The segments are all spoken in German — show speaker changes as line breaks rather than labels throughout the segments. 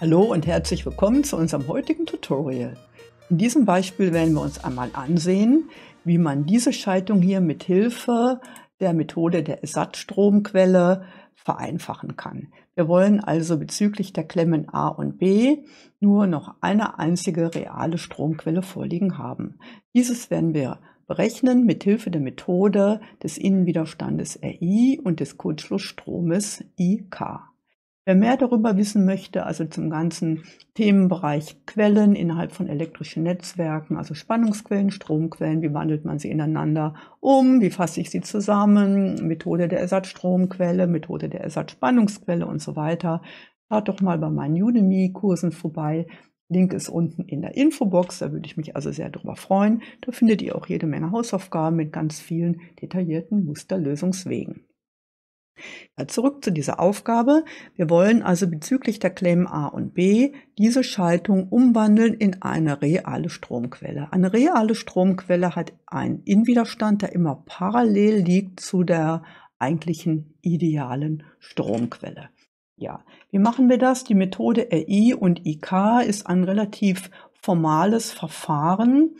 Hallo und herzlich willkommen zu unserem heutigen Tutorial. In diesem Beispiel werden wir uns einmal ansehen, wie man diese Schaltung hier mit Hilfe der Methode der Ersatzstromquelle vereinfachen kann. Wir wollen also bezüglich der Klemmen A und B nur noch eine einzige reale Stromquelle vorliegen haben. Dieses werden wir berechnen mit Hilfe der Methode des Innenwiderstandes RI und des Kurzschlussstromes IK. Wer mehr darüber wissen möchte, also zum ganzen Themenbereich Quellen innerhalb von elektrischen Netzwerken, also Spannungsquellen, Stromquellen, wie wandelt man sie ineinander um, wie fasse ich sie zusammen, Methode der Ersatzstromquelle, Methode der Ersatzspannungsquelle und so weiter, schaut doch mal bei meinen Udemy-Kursen vorbei. Link ist unten in der Infobox, da würde ich mich also sehr drüber freuen. Da findet ihr auch jede Menge Hausaufgaben mit ganz vielen detaillierten Musterlösungswegen. Ja, zurück zu dieser Aufgabe. Wir wollen also bezüglich der Claim A und B diese Schaltung umwandeln in eine reale Stromquelle. Eine reale Stromquelle hat einen Inwiderstand, der immer parallel liegt zu der eigentlichen idealen Stromquelle. Ja, wie machen wir das? Die Methode RI und IK ist ein relativ formales Verfahren.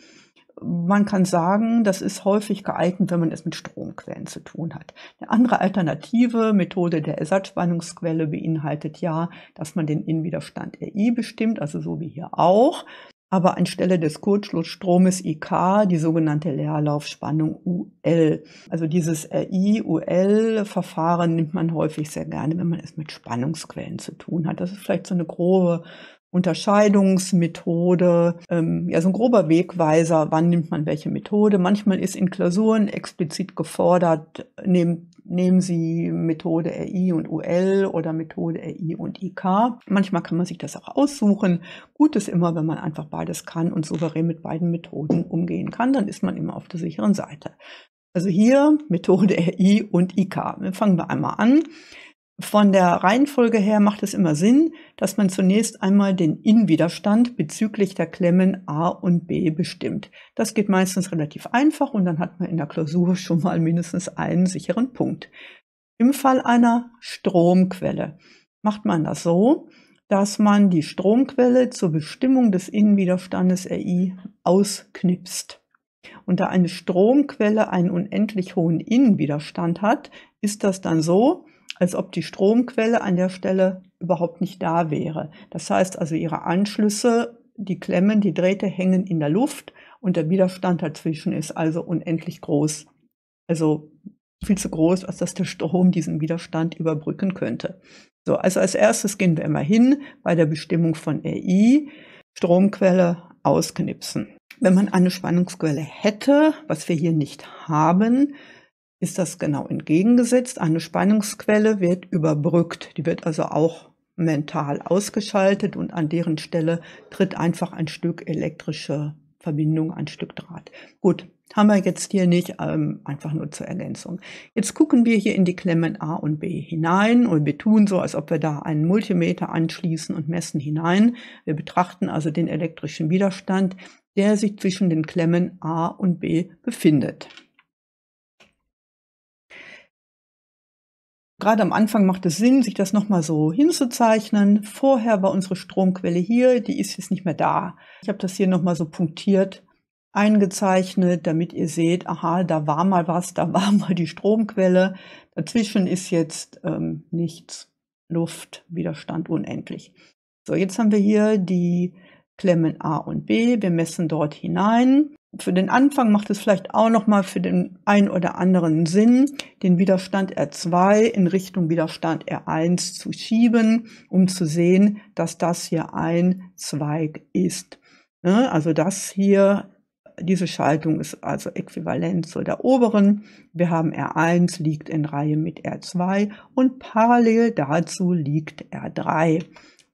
Man kann sagen, das ist häufig geeignet, wenn man es mit Stromquellen zu tun hat. Eine andere alternative Methode der Ersatzspannungsquelle beinhaltet ja, dass man den Innenwiderstand RI bestimmt, also so wie hier auch aber anstelle des Kurzschlussstromes IK die sogenannte Leerlaufspannung UL. Also dieses RI-UL-Verfahren nimmt man häufig sehr gerne, wenn man es mit Spannungsquellen zu tun hat. Das ist vielleicht so eine grobe Unterscheidungsmethode, ähm, ja, so ein grober Wegweiser, wann nimmt man welche Methode. Manchmal ist in Klausuren explizit gefordert, nehmt nehmen Sie Methode RI und UL oder Methode RI und IK. Manchmal kann man sich das auch aussuchen. Gut ist immer, wenn man einfach beides kann und souverän mit beiden Methoden umgehen kann, dann ist man immer auf der sicheren Seite. Also hier Methode RI und IK. fangen wir einmal an. Von der Reihenfolge her macht es immer Sinn, dass man zunächst einmal den Innenwiderstand bezüglich der Klemmen A und B bestimmt. Das geht meistens relativ einfach und dann hat man in der Klausur schon mal mindestens einen sicheren Punkt. Im Fall einer Stromquelle macht man das so, dass man die Stromquelle zur Bestimmung des Innenwiderstandes RI ausknipst. Und da eine Stromquelle einen unendlich hohen Innenwiderstand hat, ist das dann so, als ob die Stromquelle an der Stelle überhaupt nicht da wäre. Das heißt also, ihre Anschlüsse, die Klemmen, die Drähte hängen in der Luft und der Widerstand dazwischen ist also unendlich groß. Also viel zu groß, als dass der Strom diesen Widerstand überbrücken könnte. So, also als erstes gehen wir immer hin bei der Bestimmung von RI, Stromquelle ausknipsen. Wenn man eine Spannungsquelle hätte, was wir hier nicht haben, ist das genau entgegengesetzt. Eine Spannungsquelle wird überbrückt, die wird also auch mental ausgeschaltet und an deren Stelle tritt einfach ein Stück elektrische Verbindung, ein Stück Draht. Gut, haben wir jetzt hier nicht, ähm, einfach nur zur Ergänzung. Jetzt gucken wir hier in die Klemmen A und B hinein und wir tun so, als ob wir da einen Multimeter anschließen und messen hinein. Wir betrachten also den elektrischen Widerstand, der sich zwischen den Klemmen A und B befindet. Gerade am Anfang macht es Sinn, sich das nochmal so hinzuzeichnen. Vorher war unsere Stromquelle hier, die ist jetzt nicht mehr da. Ich habe das hier nochmal so punktiert eingezeichnet, damit ihr seht, aha, da war mal was, da war mal die Stromquelle. Dazwischen ist jetzt ähm, nichts. Luft, Widerstand unendlich. So, jetzt haben wir hier die Klemmen A und B. Wir messen dort hinein für den Anfang macht es vielleicht auch nochmal für den ein oder anderen Sinn, den Widerstand R2 in Richtung Widerstand R1 zu schieben, um zu sehen, dass das hier ein Zweig ist. Ne, also das hier, diese Schaltung ist also äquivalent zu der oberen. Wir haben R1 liegt in Reihe mit R2 und parallel dazu liegt R3.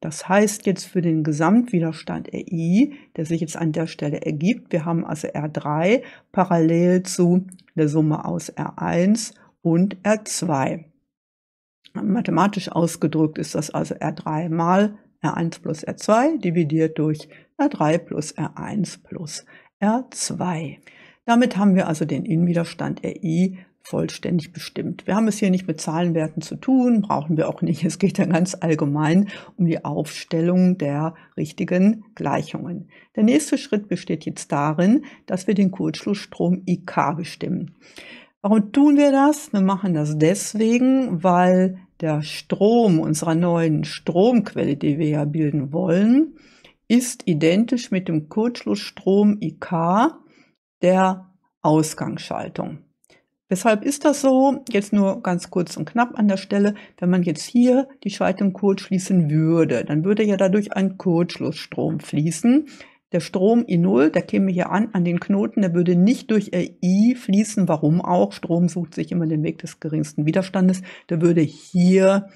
Das heißt jetzt für den Gesamtwiderstand RI, der sich jetzt an der Stelle ergibt, wir haben also R3 parallel zu der Summe aus R1 und R2. Mathematisch ausgedrückt ist das also R3 mal R1 plus R2 dividiert durch R3 plus R1 plus R2. Damit haben wir also den Innenwiderstand RI vollständig bestimmt. Wir haben es hier nicht mit Zahlenwerten zu tun, brauchen wir auch nicht. Es geht ja ganz allgemein um die Aufstellung der richtigen Gleichungen. Der nächste Schritt besteht jetzt darin, dass wir den Kurzschlussstrom IK bestimmen. Warum tun wir das? Wir machen das deswegen, weil der Strom unserer neuen Stromquelle, die wir ja bilden wollen, ist identisch mit dem Kurzschlussstrom IK der Ausgangsschaltung. Weshalb ist das so? Jetzt nur ganz kurz und knapp an der Stelle. Wenn man jetzt hier die Schaltung kurz schließen würde, dann würde ja dadurch ein Kurzschlussstrom fließen. Der Strom I0, der käme hier an, an den Knoten, der würde nicht durch I fließen. Warum auch? Strom sucht sich immer den Weg des geringsten Widerstandes. Der würde hier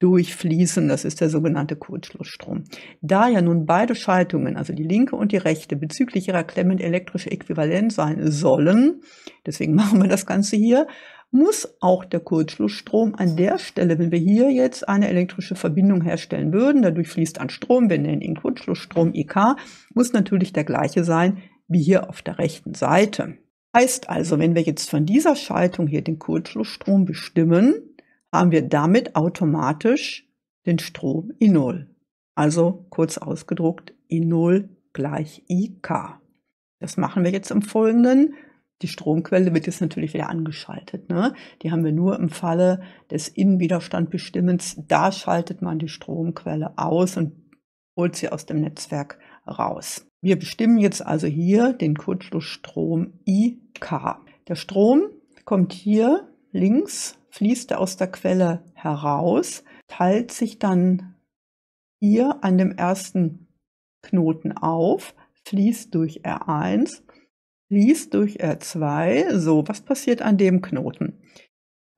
durchfließen. Das ist der sogenannte Kurzschlussstrom. Da ja nun beide Schaltungen, also die linke und die rechte, bezüglich ihrer Klemmen elektrisch äquivalent sein sollen, deswegen machen wir das Ganze hier, muss auch der Kurzschlussstrom an der Stelle, wenn wir hier jetzt eine elektrische Verbindung herstellen würden, dadurch fließt ein Strom, wir nennen ihn Kurzschlussstrom IK, muss natürlich der gleiche sein wie hier auf der rechten Seite. Heißt also, wenn wir jetzt von dieser Schaltung hier den Kurzschlussstrom bestimmen, haben wir damit automatisch den Strom I 0 Also kurz ausgedruckt I 0 gleich IK. Das machen wir jetzt im Folgenden. Die Stromquelle wird jetzt natürlich wieder angeschaltet. Ne? Die haben wir nur im Falle des Innenwiderstandbestimmens. Da schaltet man die Stromquelle aus und holt sie aus dem Netzwerk raus. Wir bestimmen jetzt also hier den Kurzschlussstrom IK. Der Strom kommt hier links fließt er aus der Quelle heraus, teilt sich dann hier an dem ersten Knoten auf, fließt durch R1, fließt durch R2. So, was passiert an dem Knoten?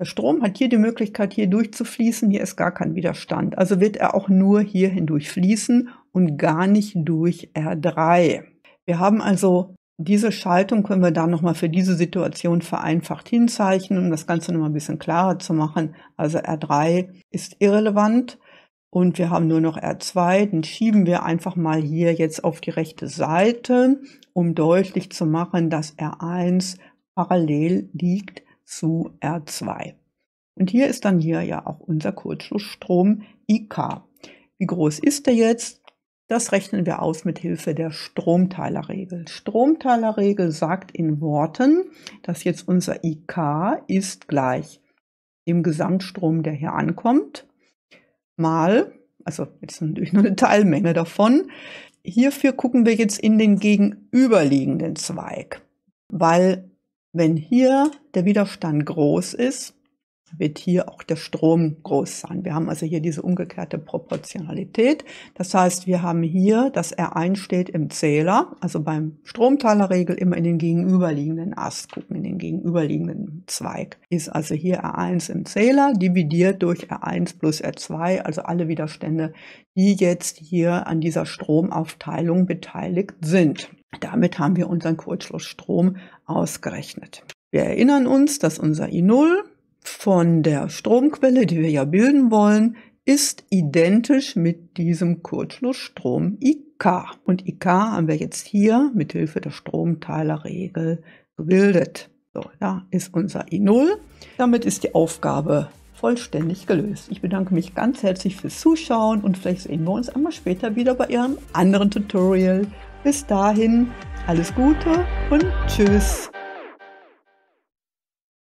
Der Strom hat hier die Möglichkeit, hier durchzufließen. Hier ist gar kein Widerstand. Also wird er auch nur hier hindurch fließen und gar nicht durch R3. Wir haben also diese Schaltung können wir dann nochmal für diese Situation vereinfacht hinzeichnen, um das Ganze nochmal ein bisschen klarer zu machen. Also R3 ist irrelevant und wir haben nur noch R2. Den schieben wir einfach mal hier jetzt auf die rechte Seite, um deutlich zu machen, dass R1 parallel liegt zu R2. Und hier ist dann hier ja auch unser Kurzschlussstrom IK. Wie groß ist der jetzt? Das rechnen wir aus mit Hilfe der Stromteilerregel. Stromteilerregel sagt in Worten, dass jetzt unser IK ist gleich dem Gesamtstrom, der hier ankommt, mal, also jetzt natürlich nur eine Teilmenge davon. Hierfür gucken wir jetzt in den gegenüberliegenden Zweig, weil wenn hier der Widerstand groß ist, wird hier auch der Strom groß sein. Wir haben also hier diese umgekehrte Proportionalität. Das heißt, wir haben hier, dass R1 steht im Zähler, also beim Stromteilerregel immer in den gegenüberliegenden Ast gucken, in den gegenüberliegenden Zweig. Ist also hier R1 im Zähler dividiert durch R1 plus R2, also alle Widerstände, die jetzt hier an dieser Stromaufteilung beteiligt sind. Damit haben wir unseren Kurzschlussstrom ausgerechnet. Wir erinnern uns, dass unser I0 von der Stromquelle, die wir ja bilden wollen, ist identisch mit diesem Kurzschlussstrom IK. Und IK haben wir jetzt hier mit Hilfe der Stromteilerregel gebildet. So, da ist unser I0. Damit ist die Aufgabe vollständig gelöst. Ich bedanke mich ganz herzlich fürs Zuschauen und vielleicht sehen wir uns einmal später wieder bei Ihrem anderen Tutorial. Bis dahin, alles Gute und Tschüss.